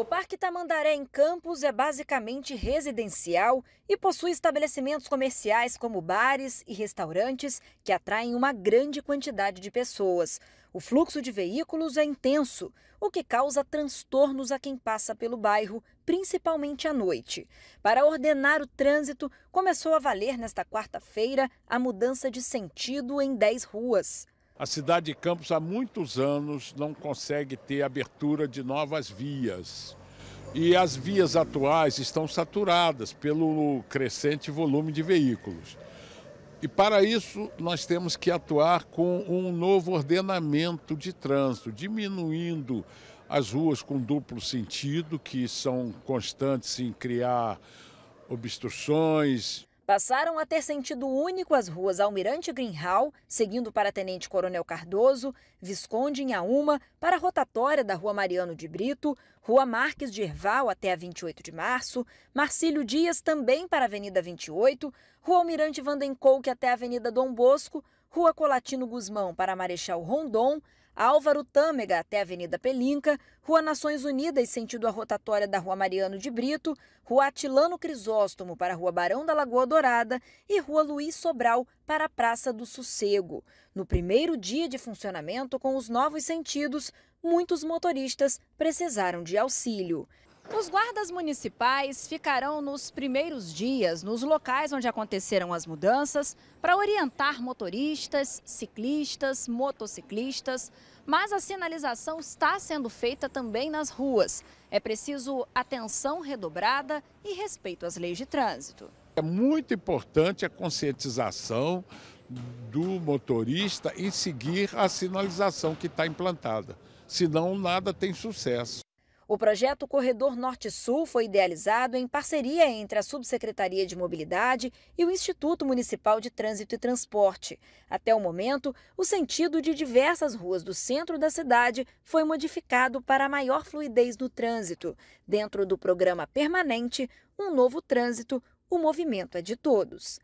O Parque Tamandaré em Campos é basicamente residencial e possui estabelecimentos comerciais como bares e restaurantes que atraem uma grande quantidade de pessoas. O fluxo de veículos é intenso, o que causa transtornos a quem passa pelo bairro, principalmente à noite. Para ordenar o trânsito, começou a valer nesta quarta-feira a mudança de sentido em 10 ruas. A cidade de Campos há muitos anos não consegue ter abertura de novas vias. E as vias atuais estão saturadas pelo crescente volume de veículos. E para isso, nós temos que atuar com um novo ordenamento de trânsito, diminuindo as ruas com duplo sentido, que são constantes em criar obstruções, passaram a ter sentido único as ruas Almirante Greenhal, seguindo para Tenente Coronel Cardoso, Visconde Inhaúma, para a rotatória da Rua Mariano de Brito, Rua Marques de Erval até a 28 de março, Marcílio Dias também para a Avenida 28, Rua Almirante Vandenkolk até a Avenida Dom Bosco, Rua Colatino Guzmão para Marechal Rondon, Álvaro Tâmega até Avenida Pelinca, Rua Nações Unidas, sentido a rotatória da Rua Mariano de Brito, Rua Atilano Crisóstomo para Rua Barão da Lagoa Dourada e Rua Luiz Sobral para a Praça do Sossego. No primeiro dia de funcionamento com os novos sentidos, muitos motoristas precisaram de auxílio. Os guardas municipais ficarão nos primeiros dias nos locais onde aconteceram as mudanças para orientar motoristas, ciclistas, motociclistas, mas a sinalização está sendo feita também nas ruas. É preciso atenção redobrada e respeito às leis de trânsito. É muito importante a conscientização do motorista em seguir a sinalização que está implantada, senão nada tem sucesso. O projeto Corredor Norte-Sul foi idealizado em parceria entre a Subsecretaria de Mobilidade e o Instituto Municipal de Trânsito e Transporte. Até o momento, o sentido de diversas ruas do centro da cidade foi modificado para maior fluidez no trânsito. Dentro do programa permanente, um novo trânsito, o movimento é de todos.